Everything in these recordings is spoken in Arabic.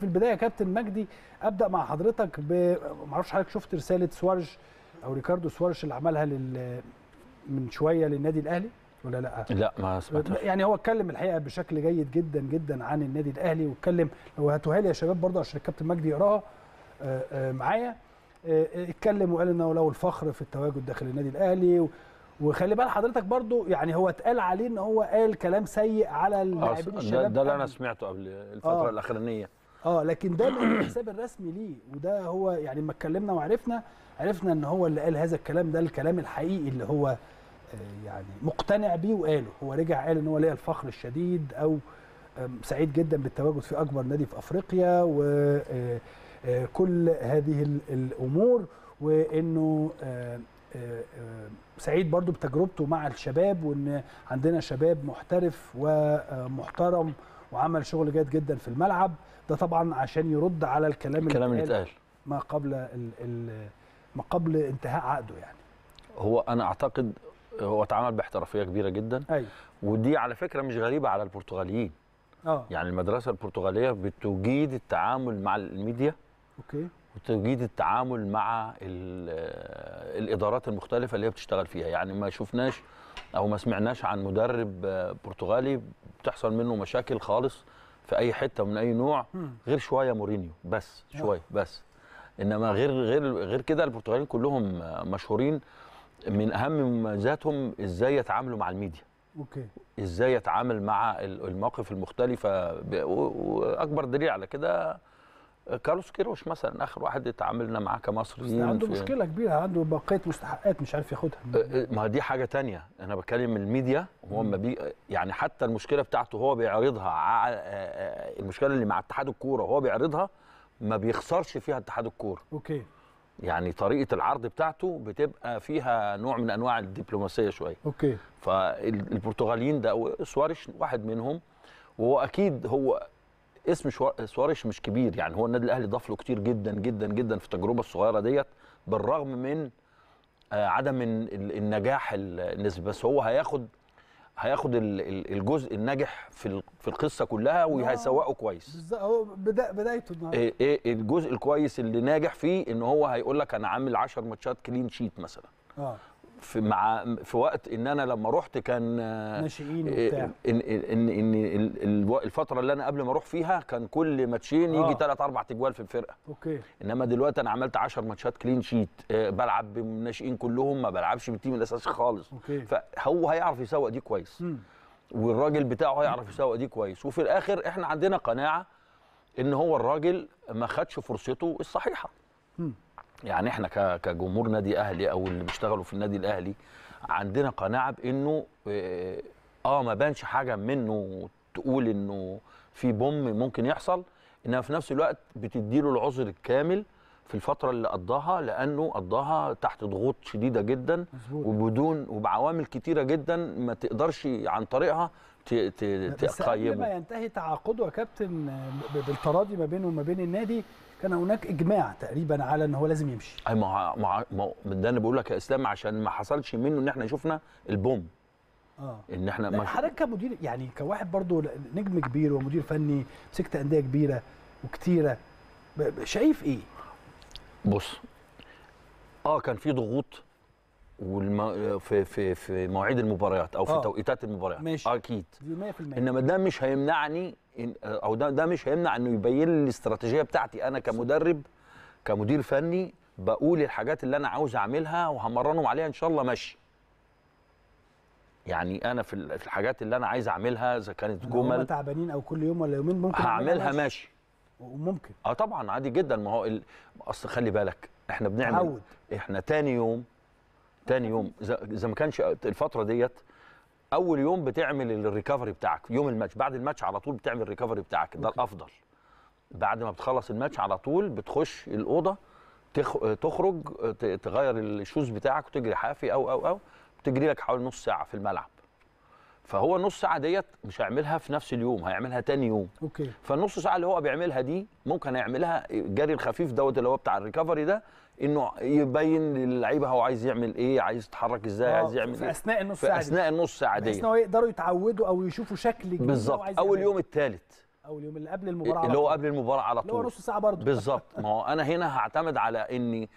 في البدايه يا كابتن مجدي ابدا مع حضرتك ب... معرفش حضرتك شفت رساله سوارج او ريكاردو سوارج اللي عملها لل... من شويه للنادي الاهلي ولا لا؟ لا ما سمعتش يعني هو اتكلم الحقيقه بشكل جيد جدا جدا عن النادي الاهلي واتكلم لو هاتوها لي يا شباب برضه عشان الكابتن مجدي يقراها آه، آه، معايا آه، اتكلم وقال انه له الفخر في التواجد داخل النادي الاهلي و... وخلي بال حضرتك برضه يعني هو اتقال عليه ان هو قال كلام سيء على اللاعبين الشباب ده اللي انا سمعته قبل الفتره آه. الاخرانيه اه لكن ده الحساب الرسمي ليه وده هو يعني لما اتكلمنا وعرفنا عرفنا ان هو اللي قال هذا الكلام ده الكلام الحقيقي اللي هو آه، يعني مقتنع بيه وقاله هو رجع قال ان هو ليه الفخر الشديد او سعيد جدا بالتواجد في اكبر نادي في افريقيا وكل آه، آه، هذه الامور وانه سعيد برضو بتجربته مع الشباب وان عندنا شباب محترف ومحترم وعمل شغل جيد جدا في الملعب ده طبعا عشان يرد على الكلام الكلام اللي اتقال ما قبل الـ الـ ما قبل انتهاء عقده يعني هو انا اعتقد هو اتعامل باحترافيه كبيره جدا أيوة. ودي على فكره مش غريبه على البرتغاليين اه يعني المدرسه البرتغاليه بتجيد التعامل مع الميديا اوكي وتجيد التعامل مع آه، الادارات المختلفه اللي هي بتشتغل فيها يعني ما شفناش او ما سمعناش عن مدرب آه، برتغالي بتحصل منه مشاكل خالص في اي حته من اي نوع غير شويه مورينيو بس شويه بس انما غير غير غير كده البرتغاليين كلهم آه، مشهورين من اهم مميزاتهم ازاي يتعاملوا مع الميديا اوكي ازاي يتعامل مع المواقف المختلفه واكبر دليل على كده كارلوس كيروش مثلا اخر واحد اتعاملنا معاه كمصري بس عنده مشكله كبيره عنده بقيه مستحقات مش عارف ياخدها أه، أه، ما دي حاجه تانية انا بكلم الميديا هو ما بي يعني حتى المشكله بتاعته هو بيعرضها أه، المشكله اللي مع اتحاد الكوره هو بيعرضها ما بيخسرش فيها اتحاد الكوره اوكي يعني طريقه العرض بتاعته بتبقى فيها نوع من انواع الدبلوماسيه شويه اوكي فالبرتغاليين ده سواريش واحد منهم وهو اكيد هو اسم سواريش مش كبير يعني هو النادي الاهلي ضاف له كتير جدا جدا جدا في التجربه الصغيره ديت بالرغم من آه، عدم النجاح النسبي بس هو هياخد هياخد الجزء الناجح في في القصه كلها وهيسوقه كويس هو بدا بدايته النهارده إيه, ايه الجزء الكويس اللي ناجح فيه ان هو هيقول لك انا عامل 10 ماتشات كلين شيت مثلا اه في مع في وقت ان انا لما رحت كان آه، ناشئين آه، وبتاع ان ان ان الفتره اللي انا قبل ما اروح فيها كان كل ماتشين يجي ثلاث آه. اربع تجوال في الفرقه اوكي انما دلوقتي انا عملت 10 ماتشات كلين شيت آه، بلعب بالناشئين كلهم ما بلعبش بالتيم الاساسي خالص أوكي. فهو هيعرف يسوق دي كويس م. والراجل بتاعه هيعرف يسوق دي كويس وفي الاخر احنا عندنا قناعه ان هو الراجل ما خدش فرصته الصحيحه م. يعني احنا كجمهور نادي اهلي او اللي بيشتغلوا في النادي الاهلي عندنا قناعه بانه اه, آه، ما بانش حاجه منه تقول انه في بوم ممكن يحصل انها في نفس الوقت بتديله العذر الكامل في الفتره اللي قضاها لانه قضاها تحت ضغوط شديده جدا وبدون وبعوامل كتيره جدا ما تقدرش عن طريقها تقيمه قبل ما ينتهي تعاقده يا كابتن بالتراضي ما بينه وما بين النادي كان هناك اجماع تقريبا على ان هو لازم يمشي اي ما ما ده انا بقول لك يا اسلام عشان ما حصلش منه ان احنا شفنا البوم اه ان احنا مش... حضرتك كمدير يعني كواحد برضو نجم كبير ومدير فني مسكت انديه كبيره وكتيره شايف ايه بص اه كان في ضغوط والم... في في في مواعيد المباريات او في أوه. توقيتات المباريات ماشي. اكيد 100% انما ده مش هيمنعني او ده ده مش هيمنع انه يبين لي الاستراتيجيه بتاعتي انا كمدرب كمدير فني بقول الحاجات اللي انا عاوز اعملها وهمرنهم عليها ان شاء الله ماشي يعني انا في الحاجات اللي انا عايز اعملها اذا كانت جمل تعبانين او كل يوم ولا يومين ممكن هعملها ماشي وممكن اه طبعا عادي جدا ما هو ال... اصل خلي بالك احنا بنعمل عود. احنا تاني يوم تاني يوم اذا ما كانش الفتره ديت اول يوم بتعمل الريكفري بتاعك يوم الماتش بعد الماتش على طول بتعمل الريكفري بتاعك ده الافضل بعد ما بتخلص الماتش على طول بتخش الاوضه تخ... تخرج تغير الشوز بتاعك وتجري حافي او او او بتجري لك حوالي نص ساعه في الملعب فهو نص ساعه ديت مش هيعملها في نفس اليوم هيعملها تاني يوم اوكي فالنص ساعه اللي هو بيعملها دي ممكن هيعملها الجري الخفيف دوت اللي هو بتاع الريكفري ده انه يبين للعيبه هو عايز يعمل ايه عايز يتحرك ازاي عايز آه، يعمل في ايه اثناء النص ساعه في اثناء النص ساعه دي بحيث ان هو يقدروا يتعودوا او يشوفوا شكل جديد بالظبط إيه. اول يوم الثالث او اليوم اللي قبل المباراه اللي هو قبل المباراه على طول اللي هو نص ساعه برضه بالظبط ما هو انا هنا هعتمد على اني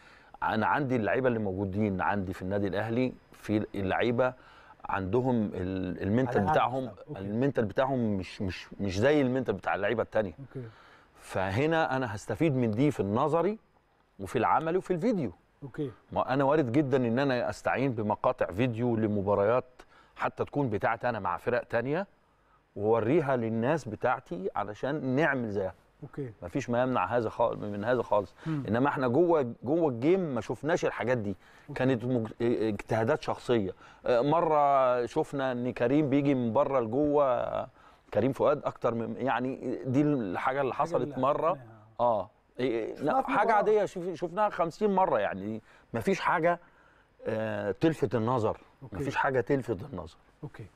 انا عندي اللعيبه اللي موجودين عندي في النادي الاهلي في اللعيبه عندهم المنتال بتاعهم المنتال بتاعهم مش مش مش زي المنتال بتاع اللعيبه الثانيه فهنا انا هستفيد من دي في النظري وفي العملي وفي الفيديو اوكي ما انا وارد جدا ان انا استعين بمقاطع فيديو لمباريات حتى تكون بتاعتي انا مع فرق تانية واوريها للناس بتاعتي علشان نعمل زيها اوكي مفيش ما يمنع هذا خالص من هذا خالص مم. انما احنا جوه جوه الجيم ما شفناش الحاجات دي أوكي. كانت اجتهادات شخصيه آه، مره شفنا ان كريم بيجي من بره لجوه كريم فؤاد اكتر من يعني دي الحاجه اللي حصلت اللي مره اه إيه، إيه، لا حاجه عاديه شفناها 50 مره يعني مفيش حاجه آه تلفت النظر أوكي. مفيش حاجه تلفت النظر اوكي